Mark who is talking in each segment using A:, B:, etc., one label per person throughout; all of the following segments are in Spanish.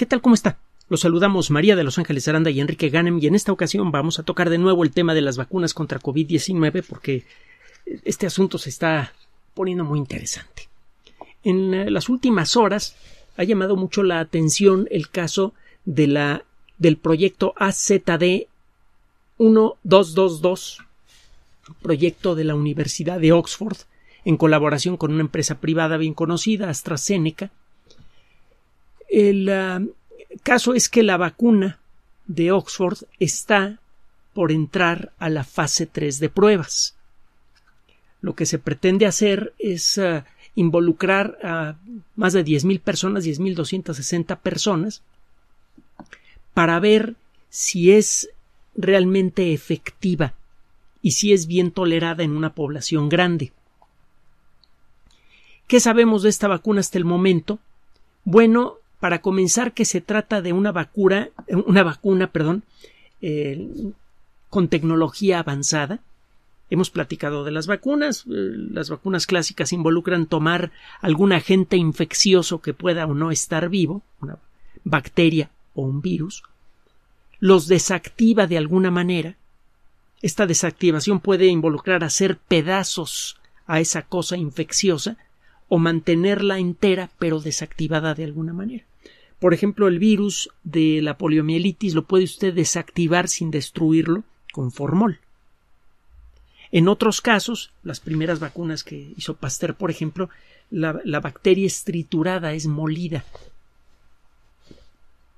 A: ¿Qué tal? ¿Cómo está? Los saludamos María de Los Ángeles Aranda y Enrique Ganem y en esta ocasión vamos a tocar de nuevo el tema de las vacunas contra COVID-19 porque este asunto se está poniendo muy interesante. En eh, las últimas horas ha llamado mucho la atención el caso de la, del proyecto AZD 1222, proyecto de la Universidad de Oxford, en colaboración con una empresa privada bien conocida, AstraZeneca, el caso es que la vacuna de Oxford está por entrar a la fase 3 de pruebas. Lo que se pretende hacer es ah, involucrar a más de 10.000 personas, 10.260 personas, para ver si es realmente efectiva y si es bien tolerada en una población grande. ¿Qué sabemos de esta vacuna hasta el momento? Bueno, para comenzar que se trata de una vacuna, una vacuna, perdón, eh, con tecnología avanzada. Hemos platicado de las vacunas. Eh, las vacunas clásicas involucran tomar algún agente infeccioso que pueda o no estar vivo, una bacteria o un virus, los desactiva de alguna manera. Esta desactivación puede involucrar hacer pedazos a esa cosa infecciosa o mantenerla entera pero desactivada de alguna manera. Por ejemplo, el virus de la poliomielitis lo puede usted desactivar sin destruirlo con formol. En otros casos, las primeras vacunas que hizo Pasteur, por ejemplo, la, la bacteria es triturada, es molida,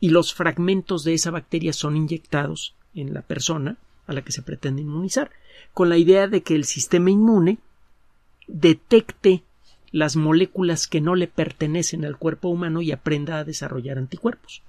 A: y los fragmentos de esa bacteria son inyectados en la persona a la que se pretende inmunizar, con la idea de que el sistema inmune detecte las moléculas que no le pertenecen al cuerpo humano y aprenda a desarrollar anticuerpos.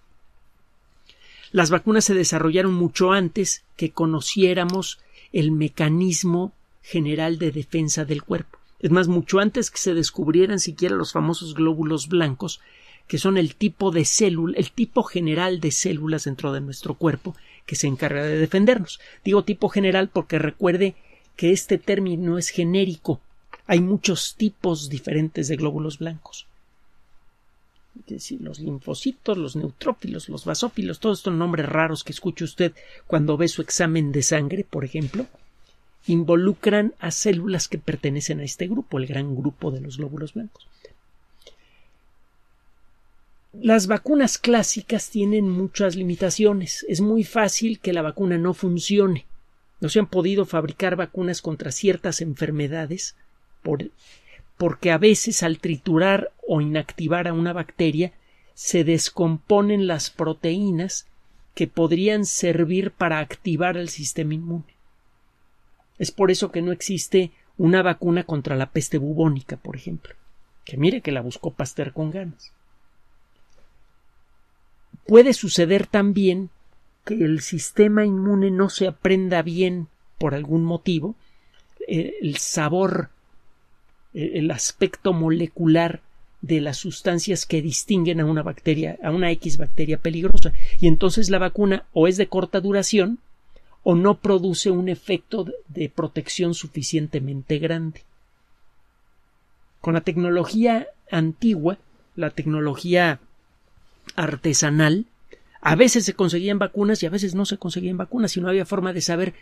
A: Las vacunas se desarrollaron mucho antes que conociéramos el mecanismo general de defensa del cuerpo. Es más, mucho antes que se descubrieran siquiera los famosos glóbulos blancos, que son el tipo de célula, el tipo general de células dentro de nuestro cuerpo que se encarga de defendernos. Digo tipo general porque recuerde que este término es genérico, hay muchos tipos diferentes de glóbulos blancos. Es decir, los linfocitos, los neutrófilos, los basófilos, todos estos nombres raros que escucha usted cuando ve su examen de sangre, por ejemplo, involucran a células que pertenecen a este grupo, el gran grupo de los glóbulos blancos. Las vacunas clásicas tienen muchas limitaciones. Es muy fácil que la vacuna no funcione. No se han podido fabricar vacunas contra ciertas enfermedades porque a veces al triturar o inactivar a una bacteria se descomponen las proteínas que podrían servir para activar el sistema inmune. Es por eso que no existe una vacuna contra la peste bubónica, por ejemplo, que mire que la buscó Pasteur con ganas. Puede suceder también que el sistema inmune no se aprenda bien por algún motivo eh, el sabor eh, el aspecto molecular de las sustancias que distinguen a una bacteria, a una X bacteria peligrosa. Y entonces la vacuna o es de corta duración o no produce un efecto de protección suficientemente grande. Con la tecnología antigua, la tecnología artesanal, a veces se conseguían vacunas y a veces no se conseguían vacunas y no había forma de saber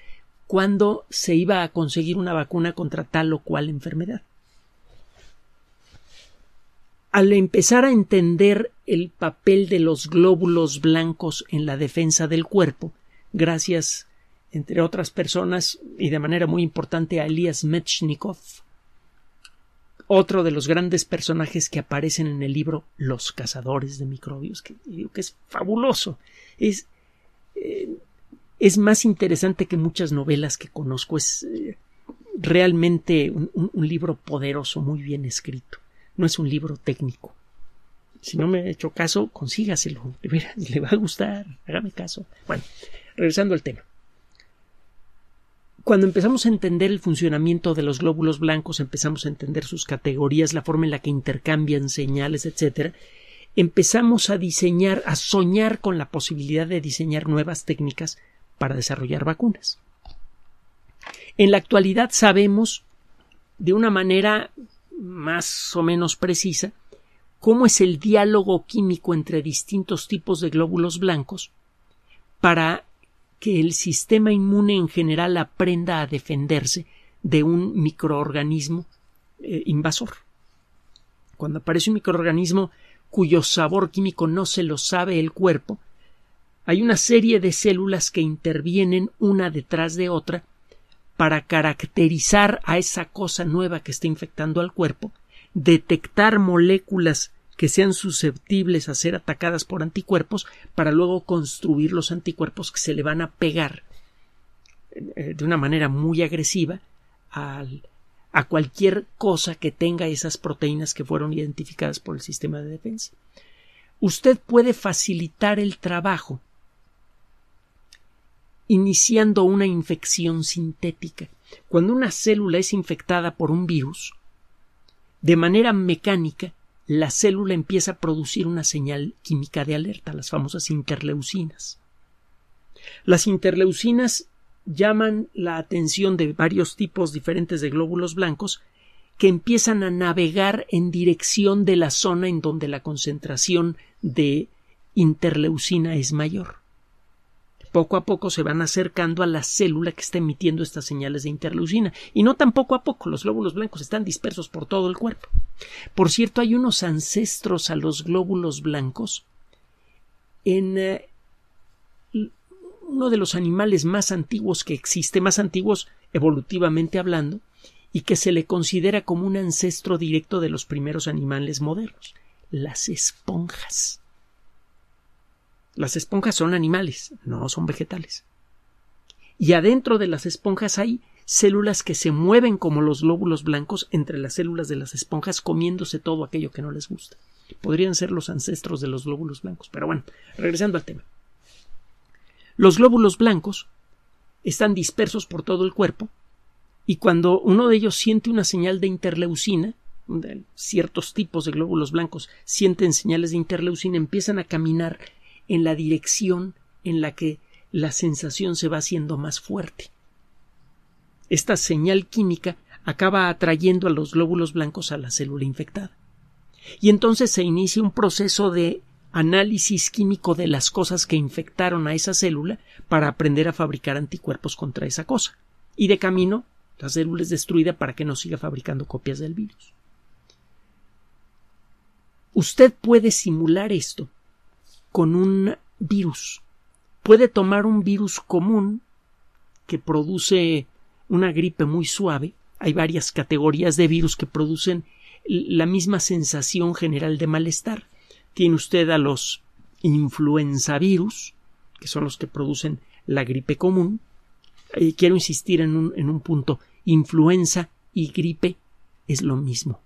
A: cuándo se iba a conseguir una vacuna contra tal o cual enfermedad al empezar a entender el papel de los glóbulos blancos en la defensa del cuerpo, gracias, entre otras personas, y de manera muy importante a Elias Metchnikov, otro de los grandes personajes que aparecen en el libro Los cazadores de microbios, que, que es fabuloso. Es, eh, es más interesante que muchas novelas que conozco. Es eh, realmente un libro poderoso, muy bien escrito no es un libro técnico. Si no me he hecho caso, consígaselo. le va a gustar. Hágame caso. Bueno, regresando al tema. Cuando empezamos a entender el funcionamiento de los glóbulos blancos, empezamos a entender sus categorías, la forma en la que intercambian señales, etc., empezamos a diseñar, a soñar con la posibilidad de diseñar nuevas técnicas para desarrollar vacunas. En la actualidad sabemos de una manera más o menos precisa cómo es el diálogo químico entre distintos tipos de glóbulos blancos para que el sistema inmune en general aprenda a defenderse de un microorganismo eh, invasor. Cuando aparece un microorganismo cuyo sabor químico no se lo sabe el cuerpo, hay una serie de células que intervienen una detrás de otra para caracterizar a esa cosa nueva que está infectando al cuerpo, detectar moléculas que sean susceptibles a ser atacadas por anticuerpos para luego construir los anticuerpos que se le van a pegar eh, de una manera muy agresiva a cualquier cosa que tenga esas proteínas que fueron identificadas por el sistema de defensa. Usted puede facilitar el trabajo iniciando una infección sintética. Cuando una célula es infectada por un virus, de manera mecánica, la célula empieza a producir una señal química de alerta, las famosas interleucinas. Las interleucinas llaman la atención de varios tipos diferentes de glóbulos blancos que empiezan a navegar en dirección de la zona en donde la concentración de interleucina es mayor poco a poco se van acercando a la célula que está emitiendo estas señales de interleucina. Y no tan poco a poco, los glóbulos blancos están dispersos por todo el cuerpo. Por cierto, hay unos ancestros a los glóbulos blancos en eh, uno de los animales más antiguos que existe, más antiguos evolutivamente hablando, y que se le considera como un ancestro directo de los primeros animales modernos, las esponjas. Las esponjas son animales, no son vegetales. Y adentro de las esponjas hay células que se mueven como los lóbulos blancos entre las células de las esponjas comiéndose todo aquello que no les gusta. Podrían ser los ancestros de los glóbulos blancos. Pero bueno, regresando al tema. Los glóbulos blancos están dispersos por todo el cuerpo y cuando uno de ellos siente una señal de interleucina, ciertos tipos de glóbulos blancos sienten señales de interleucina, empiezan a caminar en la dirección en la que la sensación se va haciendo más fuerte. Esta señal química acaba atrayendo a los glóbulos blancos a la célula infectada. Y entonces se inicia un proceso de análisis químico de las cosas que infectaron a esa célula para aprender a fabricar anticuerpos contra esa cosa. Y de camino, la célula es destruida para que no siga fabricando copias del virus. Usted puede simular esto con un virus. Puede tomar un virus común que produce una gripe muy suave. Hay varias categorías de virus que producen la misma sensación general de malestar. Tiene usted a los influenza virus que son los que producen la gripe común. Y quiero insistir en un, en un punto. Influenza y gripe es lo mismo.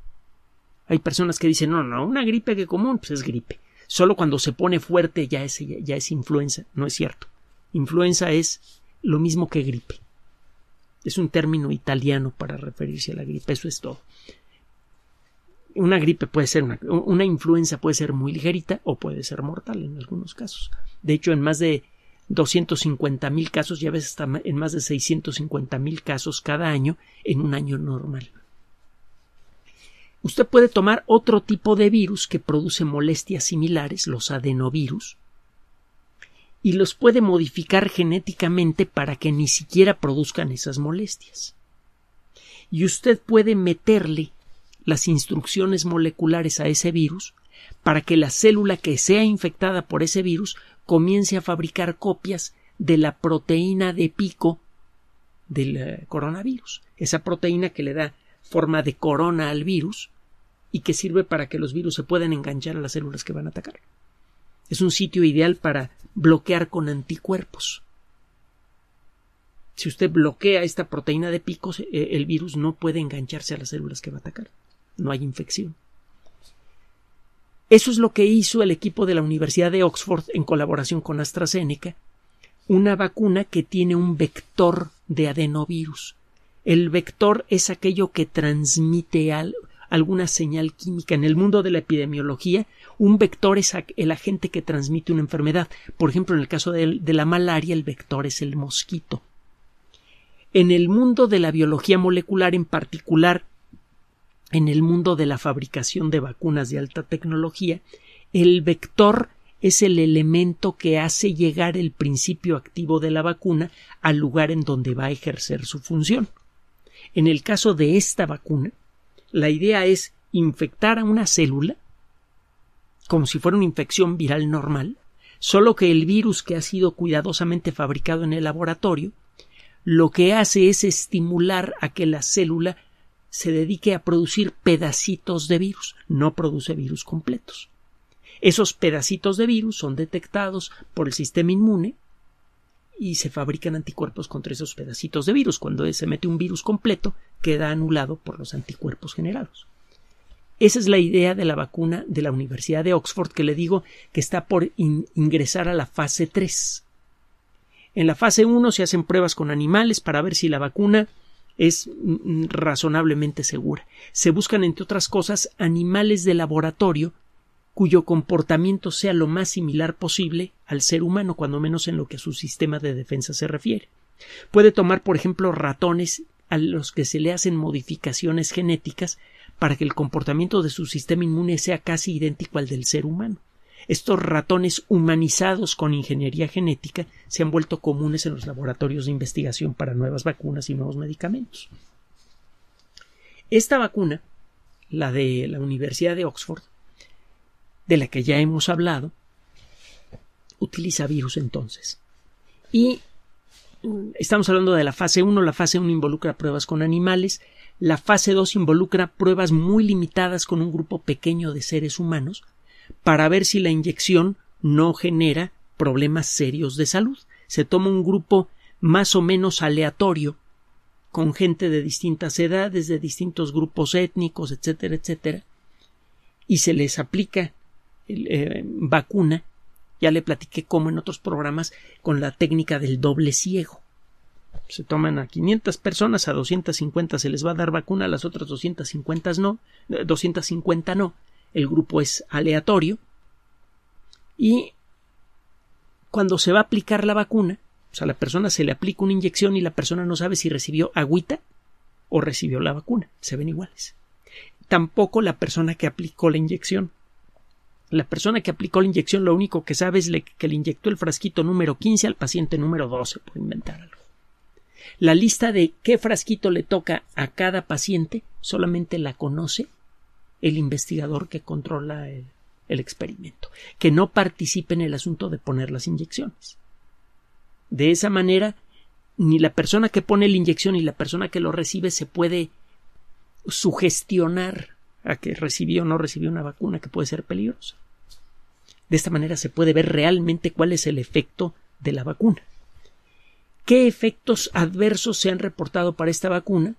A: Hay personas que dicen, no, no, una gripe que común, pues es gripe. Solo cuando se pone fuerte ya es, ya es influenza. No es cierto. Influenza es lo mismo que gripe. Es un término italiano para referirse a la gripe. Eso es todo. Una gripe puede ser una, influenza puede ser muy ligerita o puede ser mortal en algunos casos. De hecho, en más de 250 mil casos, ya ves, hasta en más de 650 mil casos cada año en un año normal. Usted puede tomar otro tipo de virus que produce molestias similares, los adenovirus, y los puede modificar genéticamente para que ni siquiera produzcan esas molestias. Y usted puede meterle las instrucciones moleculares a ese virus para que la célula que sea infectada por ese virus comience a fabricar copias de la proteína de pico del eh, coronavirus, esa proteína que le da forma de corona al virus y que sirve para que los virus se puedan enganchar a las células que van a atacar. Es un sitio ideal para bloquear con anticuerpos. Si usted bloquea esta proteína de picos, eh, el virus no puede engancharse a las células que va a atacar. No hay infección. Eso es lo que hizo el equipo de la Universidad de Oxford en colaboración con AstraZeneca, una vacuna que tiene un vector de adenovirus. El vector es aquello que transmite al, alguna señal química. En el mundo de la epidemiología, un vector es el agente que transmite una enfermedad. Por ejemplo, en el caso de, la malaria, el vector es el mosquito. En el mundo de la biología molecular, en particular, en el mundo de la fabricación de vacunas de alta tecnología, el vector es el elemento que hace llegar el principio activo de la vacuna al lugar en donde va a ejercer su función. En el caso de esta vacuna, la idea es infectar a una célula, como si fuera una infección viral normal, solo que el virus que ha sido cuidadosamente fabricado en el laboratorio, lo que hace es estimular a que la célula se dedique a producir pedacitos de virus, no produce virus completos. Esos pedacitos de virus son detectados por el sistema inmune y se fabrican anticuerpos contra esos pedacitos de virus. Cuando se mete un virus completo, queda anulado por los anticuerpos generados. Esa es la idea de la vacuna de la Universidad de Oxford que le digo que está por ingresar a la fase 3. En la fase 1 se hacen pruebas con animales para ver si la vacuna es mm, mm, razonablemente segura. Se buscan, entre otras cosas, animales de laboratorio cuyo comportamiento sea lo más similar posible al ser humano, cuando menos en lo que a su sistema de defensa se refiere. Puede tomar, por ejemplo, ratones a los que se le hacen modificaciones genéticas para que el comportamiento de su sistema inmune sea casi idéntico al del ser humano. Estos ratones humanizados con ingeniería genética se han vuelto comunes en los laboratorios de investigación para nuevas vacunas y nuevos medicamentos. Esta vacuna, la de la Universidad de Oxford, de la que ya hemos hablado, utiliza virus entonces. Y mm, estamos hablando de la fase 1, la fase 1 involucra pruebas con animales, la fase 2 involucra pruebas muy limitadas con un grupo pequeño de seres humanos para ver si la inyección no genera problemas serios de salud. Se toma un grupo más o menos aleatorio con gente de distintas edades, de distintos grupos étnicos, etcétera, etcétera, y se les aplica eh, vacuna, ya le platiqué cómo en otros programas con la técnica del doble ciego. Se toman a 500 personas, a 250 se les va a dar vacuna, a las otras 250 no, 250 eh, no. El grupo es aleatorio. Y cuando se va a aplicar la vacuna, o sea, a la persona se le aplica una inyección y la persona no sabe si recibió agüita o recibió la vacuna. Se ven iguales. Tampoco la persona que aplicó la inyección. La persona que aplicó la inyección lo único que sabe es que le inyectó el frasquito número 15 al paciente número 12, por inventar algo. La lista de qué frasquito le toca a cada paciente solamente la conoce el investigador que controla el, experimento, que no participe en el asunto de poner las inyecciones. De esa manera, ni la persona que pone la inyección ni la persona que lo recibe se puede sugestionar a que recibió o no recibió una vacuna que puede ser peligrosa. De esta manera se puede ver realmente cuál es el efecto de la vacuna. ¿Qué efectos adversos se han reportado para esta vacuna?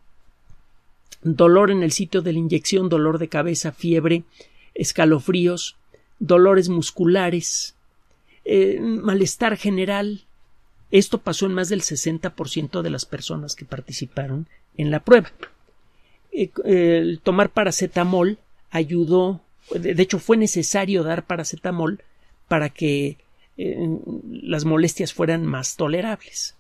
A: Dolor en el sitio de la inyección, dolor de cabeza, fiebre, escalofríos, dolores musculares, eh, malestar general. Esto pasó en más del 60% de las personas que participaron en la prueba. Eh, el tomar paracetamol ayudó, de hecho fue necesario dar paracetamol para que eh, las molestias fueran más tolerables.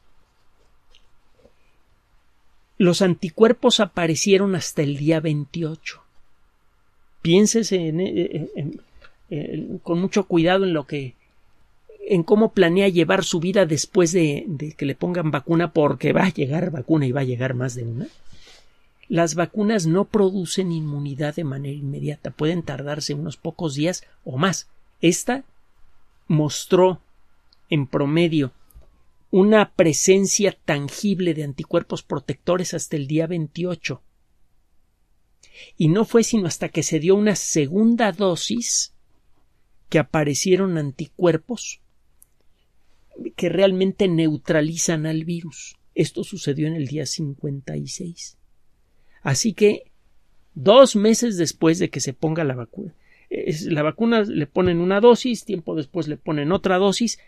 A: Los anticuerpos aparecieron hasta el día 28. Piénsese eh, con mucho cuidado en lo que en cómo planea llevar su vida después de que le pongan vacuna, porque va a llegar vacuna y va a llegar más de una las vacunas no producen inmunidad de manera inmediata, pueden tardarse unos pocos días o más. Esta mostró en promedio una presencia tangible de anticuerpos protectores hasta el día 28. Y no fue sino hasta que se dio una segunda dosis que aparecieron anticuerpos que realmente neutralizan al virus. Esto sucedió en el día 56. Así que dos meses después de que se ponga la vacuna, la vacuna le ponen una dosis, tiempo después le ponen otra dosis,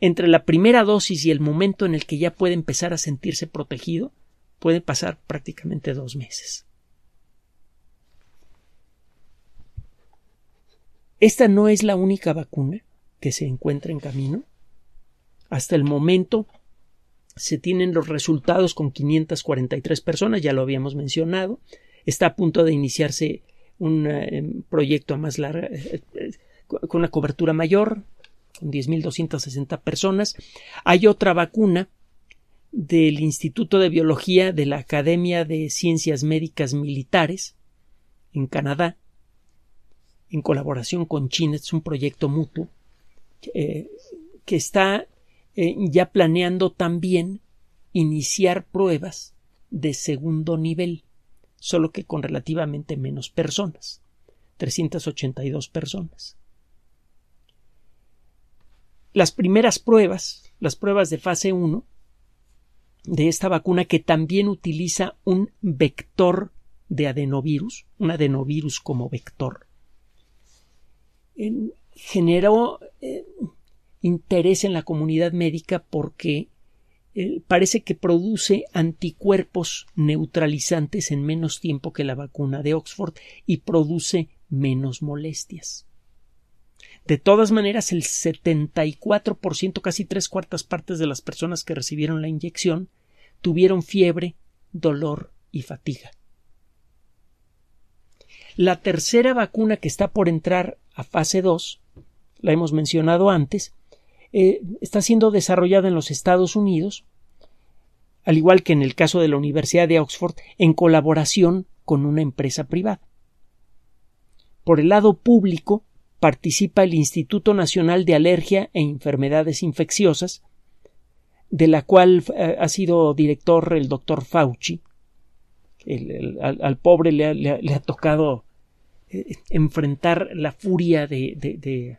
A: entre la primera dosis y el momento en el que ya puede empezar a sentirse protegido, puede pasar prácticamente dos meses. Esta no es la única vacuna que se encuentra en camino. Hasta el momento se tienen los resultados con 543 personas, ya lo habíamos mencionado. Está a punto de iniciarse un eh, proyecto más largo eh, eh, con una cobertura mayor, con 10.260 personas. Hay otra vacuna del Instituto de Biología de la Academia de Ciencias Médicas Militares en Canadá, en colaboración con China, es un proyecto mutuo, que está eh, ya planeando también iniciar pruebas de segundo nivel, solo que con relativamente menos personas, 382 personas. Las primeras pruebas, las pruebas de fase 1 de esta vacuna que también utiliza un vector de adenovirus, un adenovirus como vector, eh, generó eh, interés en la comunidad médica porque eh, parece que produce anticuerpos neutralizantes en menos tiempo que la vacuna de Oxford y produce menos molestias. De todas maneras, el 74%, casi tres cuartas partes de las personas que recibieron la inyección, tuvieron fiebre, dolor y fatiga. La tercera vacuna que está por entrar a fase 2, la hemos mencionado antes, eh, está siendo desarrollada en los Estados Unidos, al igual que en el caso de la Universidad de Oxford, en colaboración con una empresa privada. Por el lado público, participa el Instituto Nacional de Alergia e Enfermedades Infecciosas, de la cual eh, ha sido director el doctor Fauci. al, pobre le ha, tocado eh, enfrentar la furia de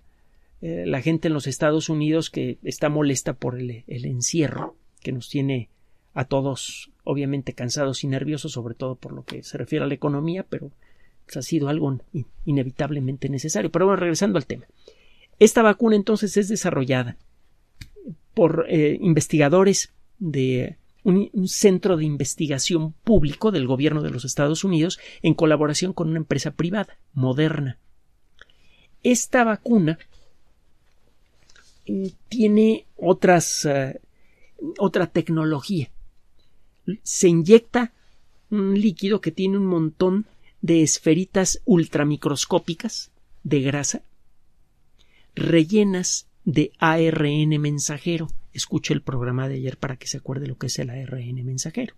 A: eh, la gente en los Estados Unidos que está molesta por el, encierro que nos tiene a todos obviamente cansados y nerviosos, sobre todo por lo que se refiere a la economía, pero pues, ha sido algo inevitablemente necesario. Pero bueno, regresando al tema. Esta vacuna entonces es desarrollada por eh, investigadores de un, centro de investigación público del gobierno de los Estados Unidos en colaboración con una empresa privada, Moderna. Esta vacuna eh, tiene otras, eh, otra tecnología. Se inyecta un líquido que tiene un montón de esferitas ultramicroscópicas de grasa rellenas de ARN mensajero. Escuche el programa de ayer para que se acuerde lo que es el ARN mensajero.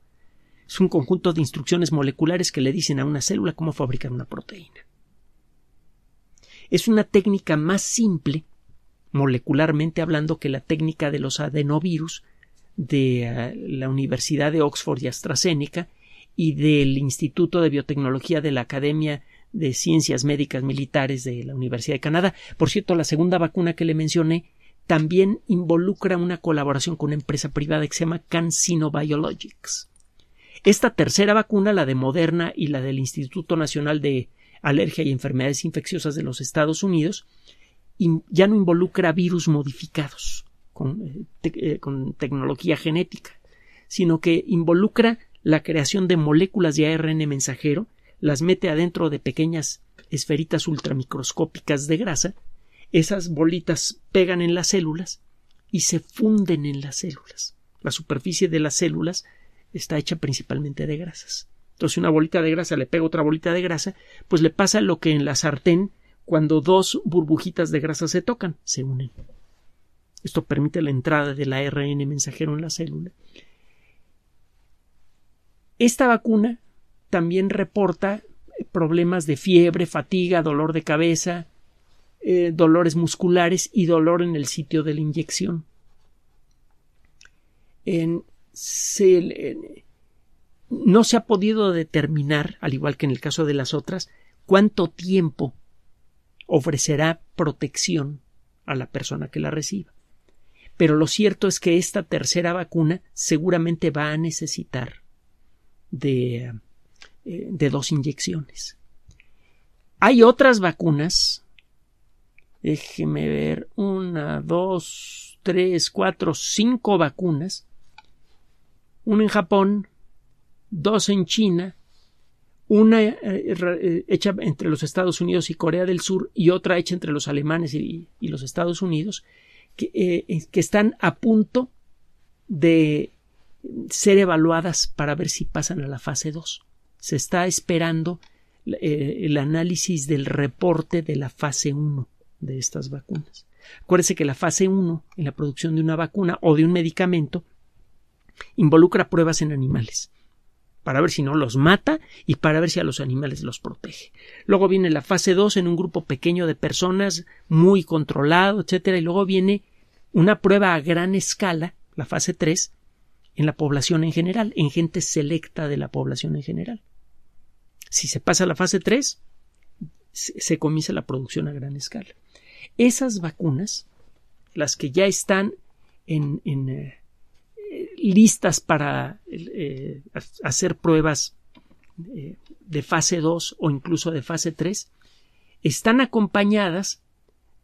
A: Es un conjunto de instrucciones moleculares que le dicen a una célula cómo fabricar una proteína. Es una técnica más simple molecularmente hablando que la técnica de los adenovirus de eh, la Universidad de Oxford y AstraZeneca y del Instituto de Biotecnología de la Academia de Ciencias Médicas Militares de la Universidad de Canadá. Por cierto, la segunda vacuna que le mencioné también involucra una colaboración con una empresa privada que se llama CanSino Biologics. Esta tercera vacuna, la de Moderna y la del Instituto Nacional de Alergia y Enfermedades Infecciosas de los Estados Unidos, ya no involucra virus modificados eh, eh, con, tecnología genética, sino que involucra la creación de moléculas de ARN mensajero, las mete adentro de pequeñas esferitas ultramicroscópicas de grasa, esas bolitas pegan en las células y se funden en las células. La superficie de las células está hecha principalmente de grasas. Entonces, una bolita de grasa le pega otra bolita de grasa, pues le pasa lo que en la sartén cuando dos burbujitas de grasa se tocan, se unen. Esto permite la entrada del ARN mensajero en la célula. Esta vacuna también reporta problemas de fiebre, fatiga, dolor de cabeza, eh, dolores musculares y dolor en el sitio de la inyección. En, no se ha podido determinar, al igual que en el caso de las otras, cuánto tiempo ofrecerá protección a la persona que la reciba. Pero lo cierto es que esta tercera vacuna seguramente va a necesitar de, eh, dos inyecciones. Hay otras vacunas. Déjeme ver. Una, dos, tres, cuatro, cinco vacunas. Una en Japón, dos en China una eh, eh, hecha entre los Estados Unidos y Corea del Sur y otra hecha entre los alemanes y, los Estados Unidos, eh, que, están a punto de ser evaluadas para ver si pasan a la fase 2. Se está esperando el análisis del reporte de la fase 1 de estas vacunas. Acuérdese que la fase 1 en la producción de una vacuna o de un medicamento involucra pruebas en animales para ver si no los mata y para ver si a los animales los protege. Luego viene la fase 2 en un grupo pequeño de personas, muy controlado, etcétera, y luego viene una prueba a gran escala, la fase 3, en la población en general, en gente selecta de la población en general. Si se pasa a la fase 3, se comienza la producción a gran escala. Esas vacunas, las que ya están en eh, listas para eh, hacer pruebas eh, de fase 2 o incluso de fase 3, están acompañadas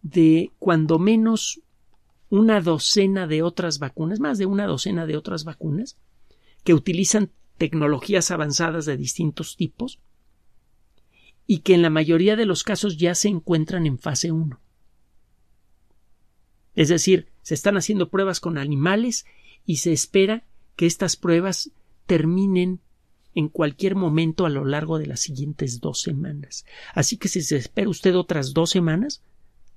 A: de cuando menos una docena de otras vacunas, más de una docena de otras vacunas, que utilizan tecnologías avanzadas de distintos tipos y que en la mayoría de los casos ya se encuentran en fase 1. Es decir, se están haciendo pruebas con animales y se espera que estas pruebas terminen en cualquier momento a lo largo de las siguientes dos semanas. Así que si se espera usted otras dos semanas,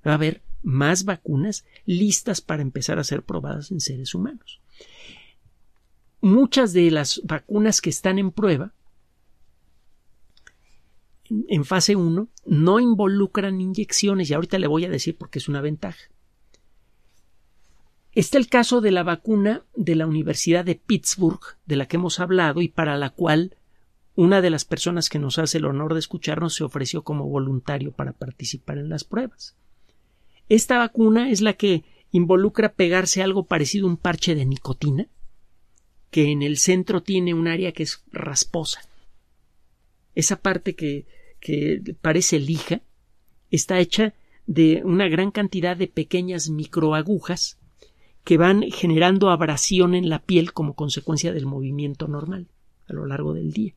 A: va a haber más vacunas listas para empezar a ser probadas en seres humanos. Muchas de las vacunas que están en prueba en fase 1 no involucran inyecciones y ahorita le voy a decir porque es una ventaja. Está el caso de la vacuna de la Universidad de Pittsburgh, de la que hemos hablado y para la cual una de las personas que nos hace el honor de escucharnos se ofreció como voluntario para participar en las pruebas. Esta vacuna es la que involucra pegarse algo parecido a un parche de nicotina, que en el centro tiene un área que es rasposa. Esa parte que, que parece lija está hecha de una gran cantidad de pequeñas microagujas que van generando abrasión en la piel como consecuencia del movimiento normal a lo largo del día.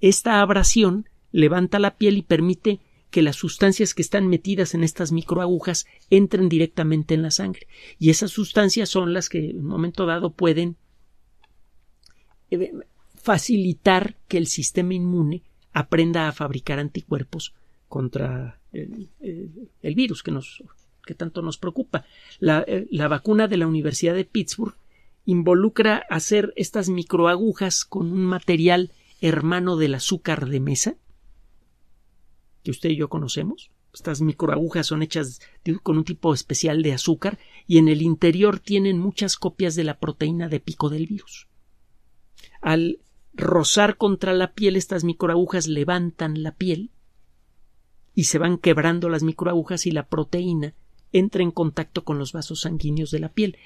A: Esta abrasión levanta la piel y permite que las sustancias que están metidas en estas microagujas entren directamente en la sangre. Y esas sustancias son las que en un momento dado pueden eh, facilitar que el sistema inmune aprenda a fabricar anticuerpos contra el, el virus que nos que tanto nos preocupa. Eh, la, vacuna de la Universidad de Pittsburgh involucra hacer estas microagujas con un material hermano del azúcar de mesa que usted y yo conocemos. Estas microagujas son hechas con un tipo especial de azúcar y en el interior tienen muchas copias de la proteína de pico del virus. Al rozar contra la piel estas microagujas levantan la piel y se van quebrando las microagujas y la proteína entra en contacto con los vasos sanguíneos de la piel.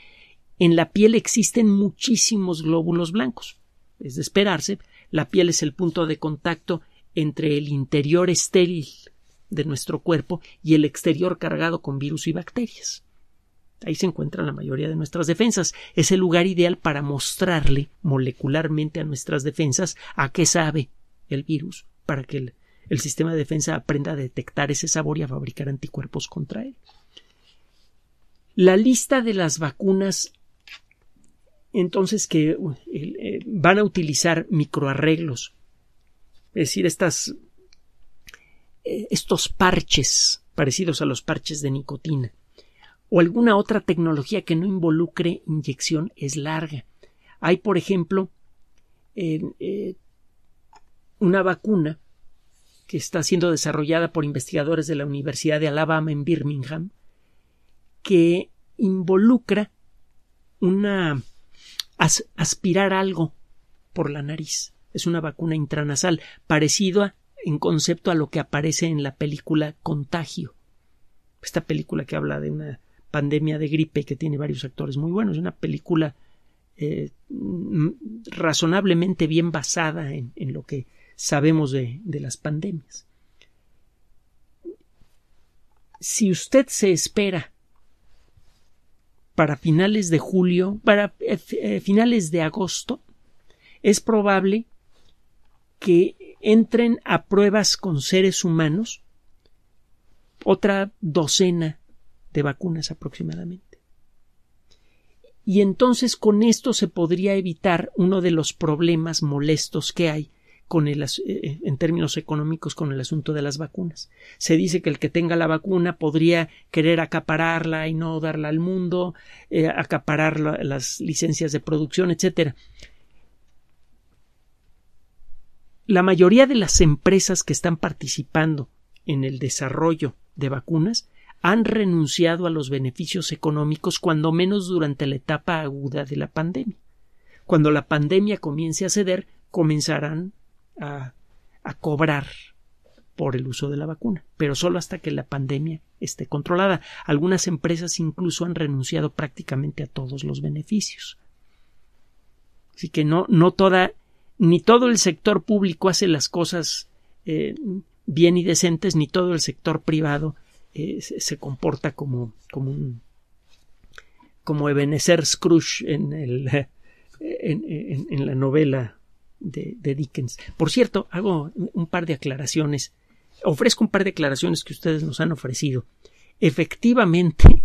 A: En la piel existen muchísimos glóbulos blancos. Es de esperarse, la piel es el punto de contacto entre el interior estéril de nuestro cuerpo y el exterior cargado con virus y bacterias. Ahí se encuentra la mayoría de nuestras defensas. Es el lugar ideal para mostrarle molecularmente a nuestras defensas a qué sabe el virus, para que el sistema de defensa aprenda a detectar ese sabor y a fabricar anticuerpos contra él. La lista de las vacunas entonces que eh, van a utilizar microarreglos, es decir, estas, eh, estos parches parecidos a los parches de nicotina, o alguna otra tecnología que no involucre inyección es larga. Hay, por ejemplo, eh, una vacuna que está siendo desarrollada por investigadores de la Universidad de Alabama en Birmingham, que involucra una aspirar algo por la nariz. Es una vacuna intranasal, parecida en concepto a lo que aparece en la película Contagio. Esta película que habla de una pandemia de gripe que tiene varios actores muy buenos. Es una película eh, razonablemente bien basada en, lo que sabemos de las pandemias. Si usted se espera para finales de julio, para eh, eh, finales de agosto, es probable que entren a pruebas con seres humanos otra docena de vacunas aproximadamente. Y entonces con esto se podría evitar uno de los problemas molestos que hay con eh, eh, en términos económicos con el asunto de las vacunas. Se dice que el que tenga la vacuna podría querer acapararla y no darla al mundo, eh, acaparar las licencias de producción, etc. La mayoría de las empresas que están participando en el desarrollo de vacunas han renunciado a los beneficios económicos cuando menos durante la etapa aguda de la pandemia. Cuando la pandemia comience a ceder, comenzarán a, cobrar por el uso de la vacuna, pero solo hasta que la pandemia esté controlada. Algunas empresas incluso han renunciado prácticamente a todos los beneficios. Así que no, no toda, ni todo el sector público hace las cosas eh, bien y decentes, ni todo el sector privado eh, se, comporta como, como un como Ebenezer Scrooge en, el, en la novela de, Dickens. Por cierto, hago un par de aclaraciones. Ofrezco un par de aclaraciones que ustedes nos han ofrecido. Efectivamente,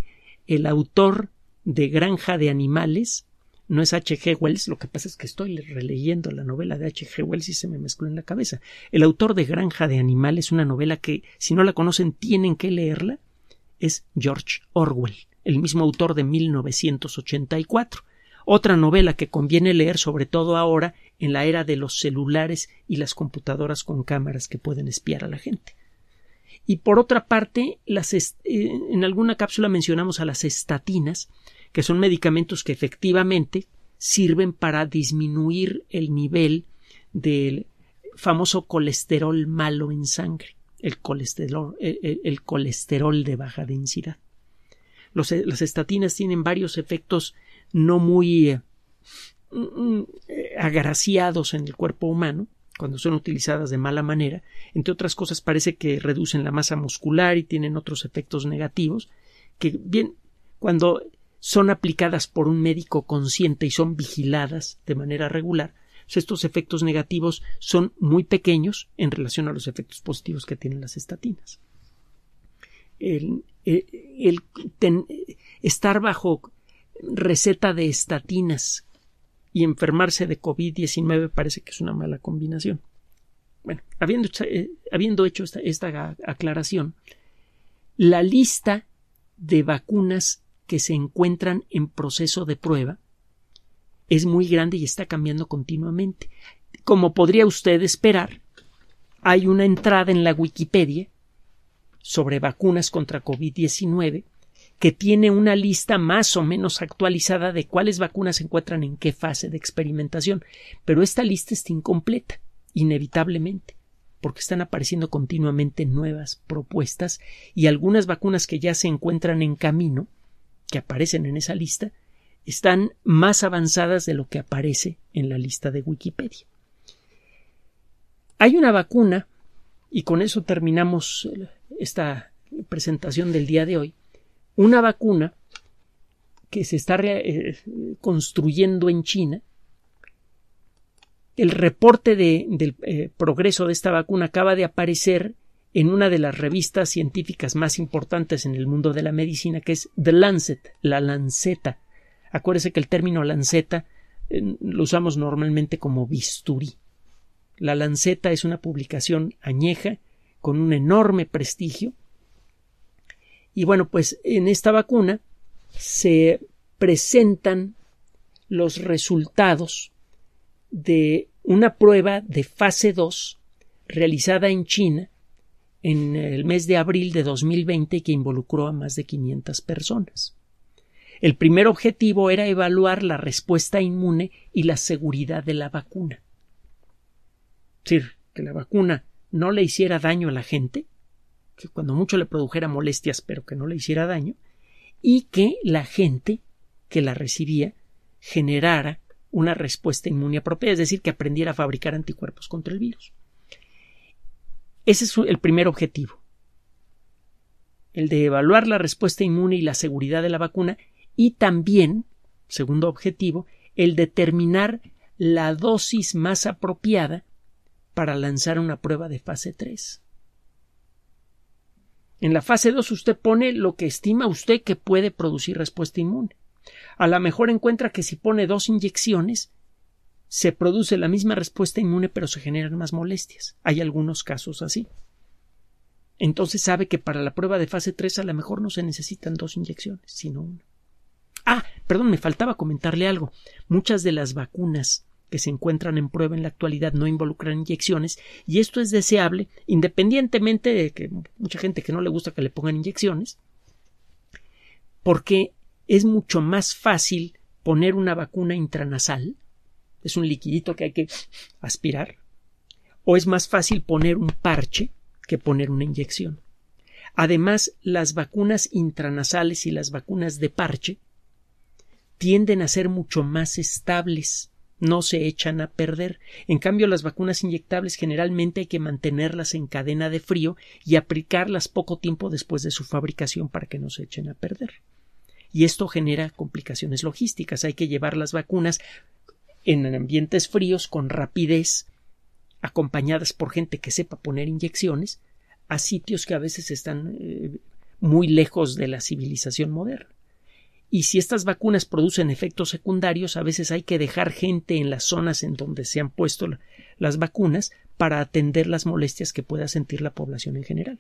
A: el autor de Granja de Animales no es H.G. Wells, lo que pasa es que estoy releyendo la novela de H.G. Wells y se me mezcló en la cabeza. El autor de Granja de Animales, una novela que, si no la conocen, tienen que leerla, es George Orwell, el mismo autor de 1984. Otra novela que conviene leer, sobre todo ahora, en la era de los celulares y las computadoras con cámaras que pueden espiar a la gente. Y por otra parte, las eh, en alguna cápsula mencionamos a las estatinas, que son medicamentos que efectivamente sirven para disminuir el nivel del famoso colesterol malo en sangre, el colesterol, eh, eh, el, colesterol de baja densidad. las estatinas tienen varios efectos no muy eh, mm, mm, agraciados en el cuerpo humano, cuando son utilizadas de mala manera, entre otras cosas parece que reducen la masa muscular y tienen otros efectos negativos, que bien, cuando son aplicadas por un médico consciente y son vigiladas de manera regular, pues estos efectos negativos son muy pequeños en relación a los efectos positivos que tienen las estatinas. El, eh, estar bajo receta de estatinas y enfermarse de COVID-19 parece que es una mala combinación. Bueno, habiendo, eh, hecho esta, esta aclaración, la lista de vacunas que se encuentran en proceso de prueba es muy grande y está cambiando continuamente. Como podría usted esperar, hay una entrada en la Wikipedia sobre vacunas contra COVID-19 que tiene una lista más o menos actualizada de cuáles vacunas se encuentran en qué fase de experimentación, pero esta lista está incompleta, inevitablemente porque están apareciendo continuamente nuevas propuestas y algunas vacunas que ya se encuentran en camino, que aparecen en esa lista, están más avanzadas de lo que aparece en la lista de Wikipedia. Hay una vacuna, y con eso terminamos eh, esta presentación del día de hoy, una vacuna que se está eh, construyendo en China. El reporte de, del eh, progreso de esta vacuna acaba de aparecer en una de las revistas científicas más importantes en el mundo de la medicina, que es The Lancet, la lanceta. Acuérdese que el término lanceta eh, lo usamos normalmente como bisturí. La lanceta es una publicación añeja con un enorme prestigio y bueno, pues en esta vacuna se presentan los resultados de una prueba de fase 2 realizada en China en el mes de abril de 2020 que involucró a más de 500 personas. El primer objetivo era evaluar la respuesta inmune y la seguridad de la vacuna. Es decir, que la vacuna no le hiciera daño a la gente que cuando mucho le produjera molestias pero que no le hiciera daño, y que la gente que la recibía generara una respuesta inmune apropiada, es decir, que aprendiera a fabricar anticuerpos contra el virus. Ese es el primer objetivo, el de evaluar la respuesta inmune y la seguridad de la vacuna y también, segundo objetivo, el determinar la dosis más apropiada para lanzar una prueba de fase 3. En la fase 2 usted pone lo que estima usted que puede producir respuesta inmune. A lo mejor encuentra que si pone dos inyecciones, se produce la misma respuesta inmune pero se generan más molestias. Hay algunos casos así. Entonces sabe que para la prueba de fase 3 a lo mejor no se necesitan dos inyecciones, sino una. Ah, perdón, me faltaba comentarle algo. Muchas de las vacunas que se encuentran en prueba en la actualidad no involucran inyecciones y esto es deseable independientemente de que mucha gente que no le gusta que le pongan inyecciones porque es mucho más fácil poner una vacuna intranasal es un liquidito que hay que aspirar o es más fácil poner un parche que poner una inyección. Además, las vacunas intranasales y las vacunas de parche tienden a ser mucho más estables no se echan a perder. En cambio, las vacunas inyectables generalmente hay que mantenerlas en cadena de frío y aplicarlas poco tiempo después de su fabricación para que no se echen a perder. Y esto genera complicaciones logísticas. Hay que llevar las vacunas en ambientes fríos con rapidez, acompañadas por gente que sepa poner inyecciones, a sitios que a veces están eh, muy lejos de la civilización moderna y si estas vacunas producen efectos secundarios, a veces hay que dejar gente en las zonas en donde se han puesto las vacunas para atender las molestias que pueda sentir la población en general.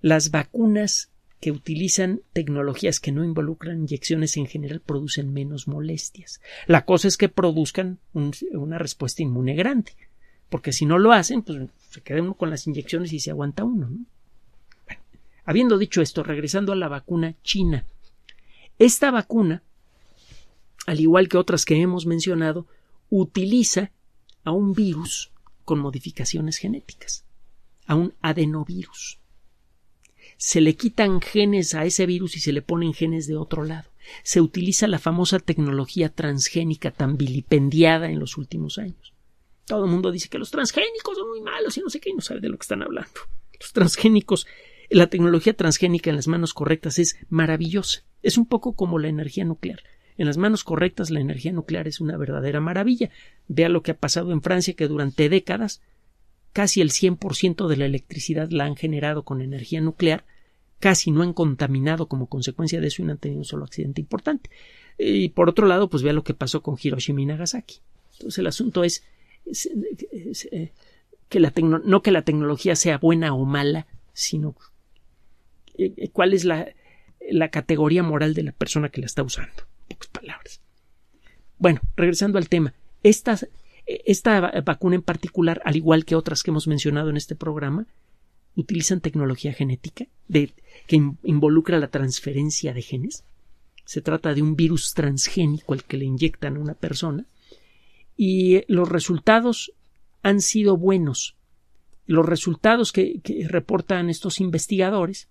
A: Las vacunas que utilizan tecnologías que no involucran inyecciones en general producen menos molestias. La cosa es que produzcan una respuesta inmune grande, porque si no lo hacen, pues se queda uno con las inyecciones y se aguanta uno. habiendo dicho esto, regresando a la vacuna china, esta vacuna, al igual que otras que hemos mencionado, utiliza a un virus con modificaciones genéticas, a un adenovirus. Se le quitan genes a ese virus y se le ponen genes de otro lado. Se utiliza la famosa tecnología transgénica tan vilipendiada en los últimos años. Todo el mundo dice que los transgénicos son muy malos y no sé qué y no sabe de lo que están hablando. Los transgénicos, la tecnología transgénica en las manos correctas es maravillosa. Es un poco como la energía nuclear. En las manos correctas la energía nuclear es una verdadera maravilla. Vea lo que ha pasado en Francia, que durante décadas casi el 100% de la electricidad la han generado con energía nuclear, casi no han contaminado como consecuencia de eso y no han tenido un solo accidente importante. Y por otro lado, pues vea lo que pasó con Hiroshima y Nagasaki. Entonces el asunto es, eh, que la no que la tecnología sea buena o mala, sino eh, eh, cuál es la la categoría moral de la persona que la está usando. En pocas palabras. Bueno, regresando al tema. Esta, esta vacuna en particular, al igual que otras que hemos mencionado en este programa, utilizan tecnología genética de, que involucra la transferencia de genes. Se trata de un virus transgénico al que le inyectan a una persona y los resultados han sido buenos. Los resultados que reportan estos investigadores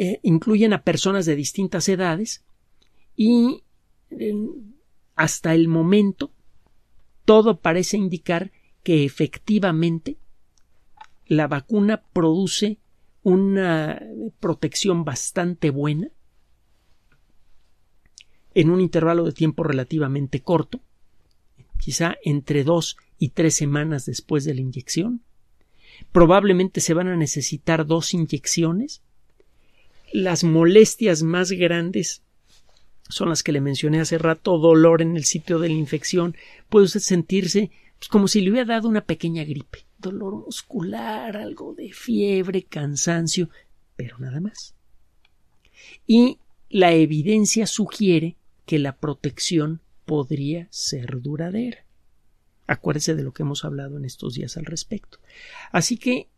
A: eh, incluyen a personas de distintas edades y hasta el momento todo parece indicar que efectivamente la vacuna produce una protección bastante buena en un intervalo de tiempo relativamente corto, quizá entre dos y tres semanas después de la inyección. Probablemente se van a necesitar dos inyecciones las molestias más grandes son las que le mencioné hace rato, dolor en el sitio de la infección, puede usted sentirse pues, como si le hubiera dado una pequeña gripe, dolor muscular, algo de fiebre, cansancio, pero nada más. Y la evidencia sugiere que la protección podría ser duradera. Acuérdese de lo que hemos hablado en estos días al respecto. Así que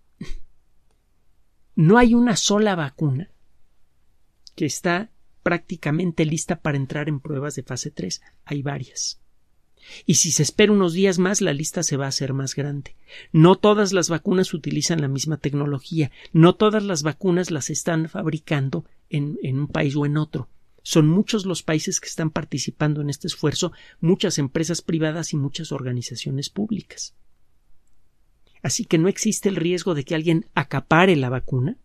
A: no hay una sola vacuna que está prácticamente lista para entrar en pruebas de fase 3. Hay varias. Y si se espera unos días más, la lista se va a hacer más grande. No todas las vacunas utilizan la misma tecnología, no todas las vacunas las están fabricando en, en un país o en otro. Son muchos los países que están participando en este esfuerzo, muchas empresas privadas y muchas organizaciones públicas. Así que no existe el riesgo de que alguien acapare la vacuna,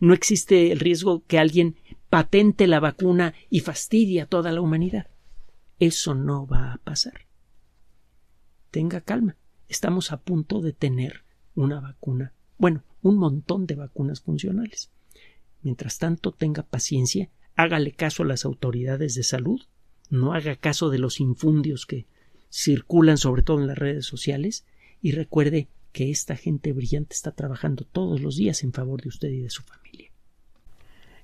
A: no existe el riesgo que alguien patente la vacuna y fastidia a toda la humanidad. Eso no va a pasar. Tenga calma. Estamos a punto de tener una vacuna. Bueno, un montón de vacunas funcionales. Mientras tanto, tenga paciencia, hágale caso a las autoridades de salud, no haga caso de los infundios que circulan sobre todo en las redes sociales y recuerde que esta gente brillante está trabajando todos los días en favor de usted y de su familia.